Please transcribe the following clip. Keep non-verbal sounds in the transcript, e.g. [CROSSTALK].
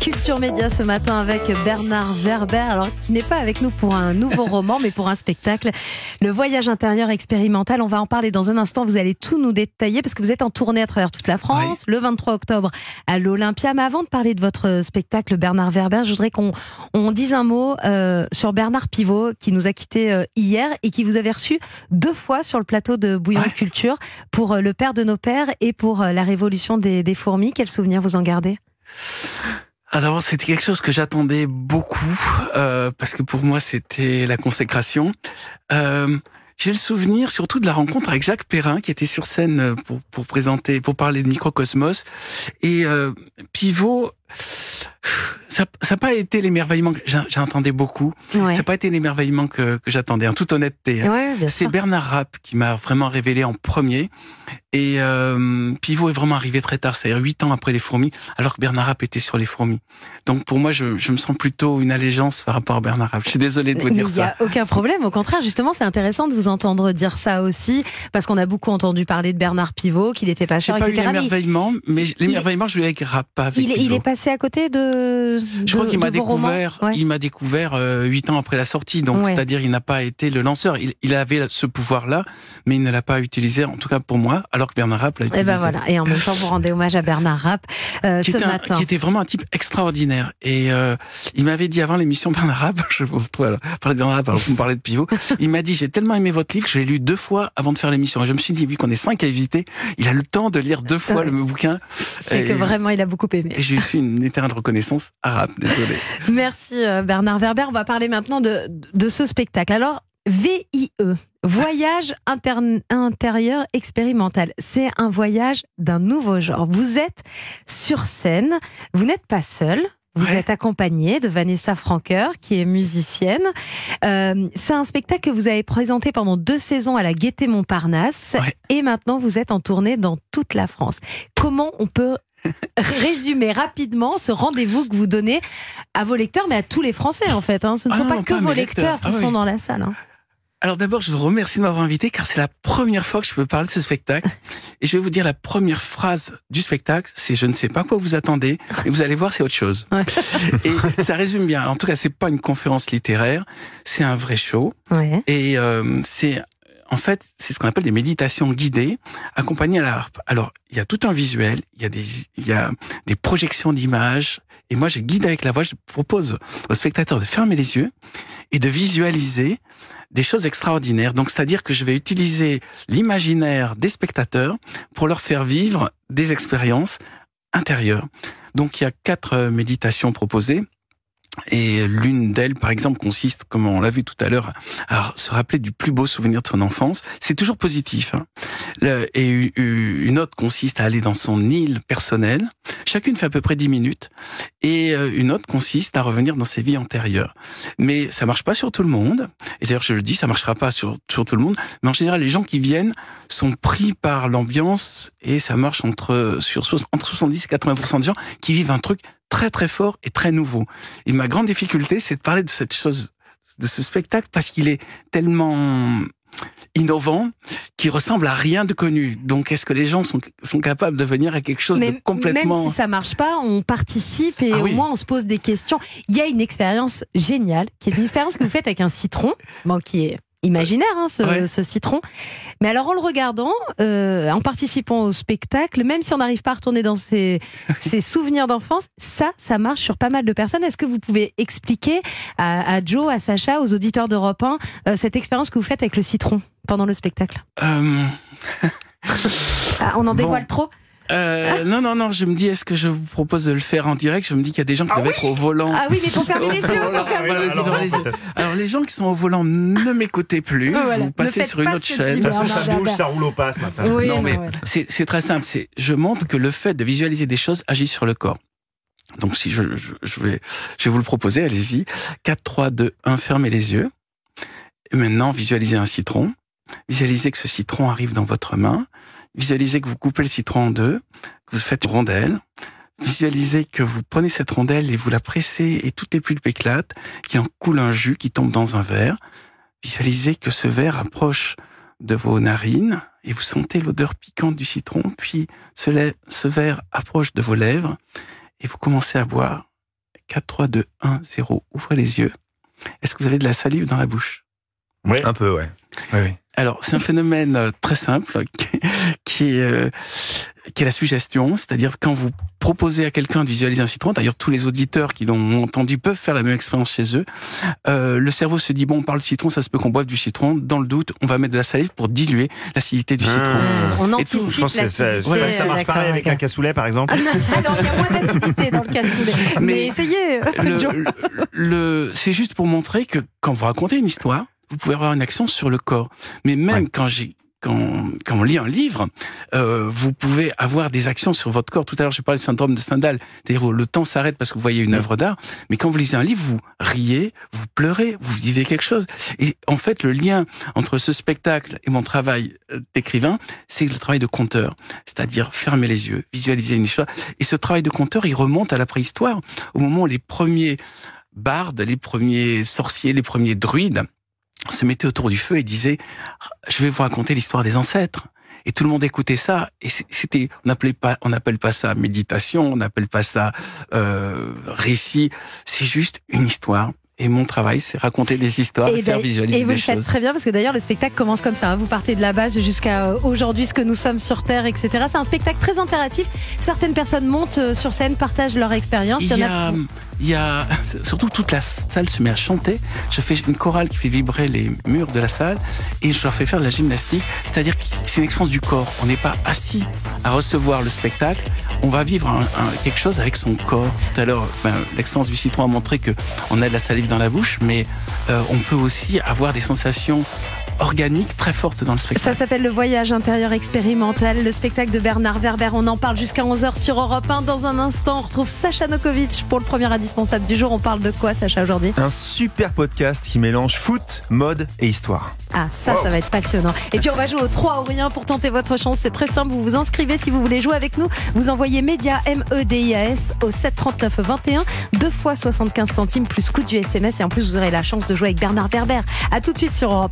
Culture Média ce matin avec Bernard Verber, alors qui n'est pas avec nous pour un nouveau [LAUGHS] roman, mais pour un spectacle. Le voyage intérieur expérimental, on va en parler dans un instant. Vous allez tout nous détailler parce que vous êtes en tournée à travers toute la France, le 23 octobre à l'Olympia. Mais avant de parler de votre spectacle, Bernard Verber, je voudrais qu'on on dise un mot euh, sur Bernard Pivot qui nous a quittés euh, hier et qui vous avait reçu deux fois sur le plateau de Bouillon Culture pour euh, Le Père de nos Pères et pour La Révolution des, des fourmis. Quel souvenir vous en gardez ah, d'abord, c'était quelque chose que j'attendais beaucoup euh, parce que pour moi c'était la consécration. Euh, j'ai le souvenir surtout de la rencontre avec Jacques Perrin qui était sur scène euh, pour, pour présenter, pour parler de Microcosmos. Et Pivot ça n'a pas été l'émerveillement que j'entendais beaucoup. Ça n'a pas été l'émerveillement que, j'attendais, en toute honnêteté. Hein. c'est Bernard Rapp qui m'a vraiment révélé en premier. Et euh, Pivot est vraiment arrivé très tard, c'est-à-dire 8 ans après les fourmis, alors que Bernard Rapp était sur les fourmis. Donc pour moi, je, me sens plutôt une allégeance par rapport à Bernard Rapp. Je suis désolé de vous dire ça. Il n'y a aucun problème. Au contraire, justement, c'est intéressant de vous entendre dire ça aussi, parce qu'on a beaucoup entendu parler de Bernard Pivot, qu'il était pas etc. Pas eu l'émerveillement, mais l'émerveillement, je lui avec Rapp, pas avec c'est à côté de. Je crois qu'il m'a découvert. Il m'a découvert euh, huit ans après la sortie, donc c'est-à-dire il n'a pas été le lanceur. Il, avait ce pouvoir-là, mais il ne l'a pas utilisé, en tout cas pour moi, alors que Bernard Rapp l'a eh ben utilisé. Et voilà. Et en même temps, vous rendez hommage à Bernard Rapp euh, ce qui était vraiment un type extraordinaire. Et euh, il m'avait dit avant l'émission [LAUGHS] Bernard Rapp, je vous parler de Bernard Rapp, alors me de pivot. [LAUGHS] il m'a dit j'ai tellement aimé votre livre, j'ai lu deux fois avant de faire l'émission. Et je me suis dit vu qu'on est cinq à éviter, il a le temps de lire deux [LAUGHS] fois le bouquin. C'est que vraiment il a beaucoup aimé. Et j'ai eu une terrains de reconnaissance arabe. Désolé. [LAUGHS] Merci euh, Bernard Verber. On va parler maintenant de, de ce spectacle. Alors, VIE, Voyage intérieur expérimental. C'est un voyage d'un nouveau genre. Vous êtes sur scène, vous n'êtes pas seul. Vous êtes accompagné de Vanessa Frankeur qui est musicienne. Euh, c'est un spectacle que vous avez présenté pendant deux saisons à la Gaîté Montparnasse. Et maintenant, vous êtes en tournée dans toute la France. Comment on peut [LAUGHS] résumer rapidement ce rendez-vous que vous donnez à vos lecteurs, mais à tous les Français en fait. Hein. Ce ne ah sont pas que vos lecteurs, qui ah sont dans la salle. Hein. Alors d'abord, je vous remercie de m'avoir invité car c'est la première fois que je peux parler de ce spectacle. Et je vais vous dire la première phrase du spectacle, c'est je ne sais pas quoi vous attendez, mais vous allez voir, c'est autre chose. [LAUGHS] Et ça résume bien. En tout cas, c'est pas une conférence littéraire, c'est un vrai show. Et euh, c'est en fait, c'est ce qu'on appelle des méditations guidées, accompagnées à la harpe. Alors, il y a tout un visuel, il y a des, il y a des projections d'images, et moi, je guide avec la voix, je propose aux spectateurs de fermer les yeux et de visualiser des choses extraordinaires. Donc, c'est-à-dire que je vais utiliser l'imaginaire des spectateurs pour leur faire vivre des expériences intérieures. Donc, il y a quatre euh, méditations proposées. Et l'une d'elles, par exemple, consiste, comme on l'a vu tout à l'heure, à se rappeler du plus beau souvenir de son enfance. C'est toujours positif. Hein. et une autre consiste à aller dans son île personnelle, Chacune fait à peu près 10 minutes et euh, une autre consiste à revenir dans ses vies antérieures. Mais ça marche pas sur tout le monde. Et d'ailleurs, je le dis, ça marchera pas sur, sur tout le monde. Mais en général, les gens qui viennent sont pris par l'ambiance et ça marche entre, sur, entre 70 et 80% de gens qui vivent un truc très très fort et très nouveau. Et ma grande difficulté, c'est de parler de cette chose, de ce spectacle parce qu'il est tellement innovant qui ressemble à rien de connu. Donc, est-ce que les gens sont, capables de venir à quelque chose de complètement... Même si ça marche pas, on participe et ah au moins on se pose des questions. Il y a une expérience géniale, qui est une expérience que vous faites avec un citron, bon, qui est imaginaire, hein, ce, citron. Mais alors en le regardant, euh, en participant au spectacle, même si on n'arrive pas à retourner dans [LAUGHS] ses, souvenirs d'enfance, ça, ça marche sur pas mal de personnes. Est-ce que vous pouvez expliquer à, Joe, à Sacha, aux auditeurs d'Europe 1, euh, cette expérience que vous faites avec le citron pendant le spectacle euh, [LAUGHS] ah, On en dévoile trop euh, non, non, non, je me dis, est-ce que je vous propose de le faire en direct Je me dis qu'il y a des gens qui peuvent ah être au volant. Ah oui, mais pour fermer les yeux, alors, les yeux. alors, les gens qui sont au volant, ne m'écoutez plus, vous passez sur une autre chaîne. De ça bouge, ça roule au passe Oui, non, mais c'est très simple. Je montre que le fait de visualiser des choses agit sur le corps. Donc, si je, je, je vais, je vais vous le proposer, allez-y. 4, 3, 2, 1, fermez les yeux. maintenant, visualisez un citron. Visualisez que ce citron arrive dans votre main. Visualisez que vous coupez le citron en deux, que vous faites une rondelle. Visualisez que vous prenez cette rondelle et vous la pressez et toutes les pulpes éclatent. qu'il en coule un jus qui tombe dans un verre. Visualisez que ce verre approche de vos narines et vous sentez l'odeur piquante du citron. Puis ce, verre approche de vos lèvres et vous commencez à boire. 4, 3, 2, 1, 0. Ouvrez les yeux. Est-ce que vous avez de la salive dans la bouche Oui. Un peu, ouais. oui. Alors, c'est un phénomène euh, très simple euh, qui est, la suggestion, c'est-à-dire quand vous proposez à quelqu'un de visualiser un citron, d'ailleurs tous les auditeurs qui l'ont entendu peuvent faire la même expérience chez eux, euh, le cerveau se dit, bon, on parle de citron, ça se peut qu'on boive du citron, dans le doute, on va mettre de la salive pour diluer l'acidité du ah. citron. On anticipe tout. Je pense que ça, ça marche pareil avec un cassoulet, par exemple. Ah, Alors, il y a moins d'acidité dans le cassoulet, mais, essayez le, C'est juste pour montrer que quand vous racontez une histoire, vous pouvez avoir une action sur le corps. Mais même quand j'ai quand, on lit un livre, euh, vous pouvez avoir des actions sur votre corps. Tout à l'heure, j'ai parlé du syndrome de Stendhal, c'est-à-dire le temps s'arrête parce que vous voyez une œuvre d'art, mais quand vous lisez un livre, vous riez, vous pleurez, vous vivez quelque chose. Et en fait, le lien entre ce spectacle et mon travail euh, d'écrivain, c'est le travail de conteur, c'est-à-dire fermer les yeux, visualiser une histoire. Et ce travail de conteur, il remonte à la préhistoire, au moment où les premiers bardes, les premiers sorciers, les premiers druides se mettait autour du feu et disait je vais vous raconter l'histoire des ancêtres et tout le monde écoutait ça et c'était on n'appelait pas on n'appelle pas ça méditation on n'appelle pas ça euh, récit c'est juste une histoire et mon travail, c'est raconter des histoires et, faire visualiser et vous le Faites très bien parce que d'ailleurs le spectacle commence comme ça. Hein. Vous partez de la base jusqu'à euh, aujourd'hui, ce que nous sommes sur Terre, etc. C'est un spectacle très interactif. Certaines personnes montent euh, sur scène, partagent leur expérience. Il, y, a. y surtout toute la salle se met à chanter. Je fais une chorale qui fait vibrer les murs de la salle et je leur fais faire de la gymnastique. C'est-à-dire que c'est une expérience du corps. On n'est pas assis à recevoir le spectacle on va vivre quelque chose avec son corps. Tout à l'heure, ben, l'expérience du citron a montré que on a de la salive dans la bouche, mais euh, on peut aussi avoir des sensations organique très forte dans le spectacle. Ça s'appelle Le Voyage intérieur expérimental, le spectacle de Bernard Werber. On en parle jusqu'à 11h sur Europe 1. Dans un instant, on retrouve Sacha Nokovic pour le premier indispensable du jour. On parle de quoi, Sacha, aujourd'hui Un super podcast qui mélange foot, mode et histoire. Ah, ça, ça va être passionnant. Et puis, on va jouer au 3 ou rien pour tenter votre chance. C'est très simple. Vous vous inscrivez si vous voulez jouer avec nous. Vous envoyez Média, M-E-D-I-A-S, au 739 21, 2 fois 75 centimes, plus coût du SMS. Et en plus, vous aurez la chance de jouer avec Bernard Werber. À tout de suite sur Europe.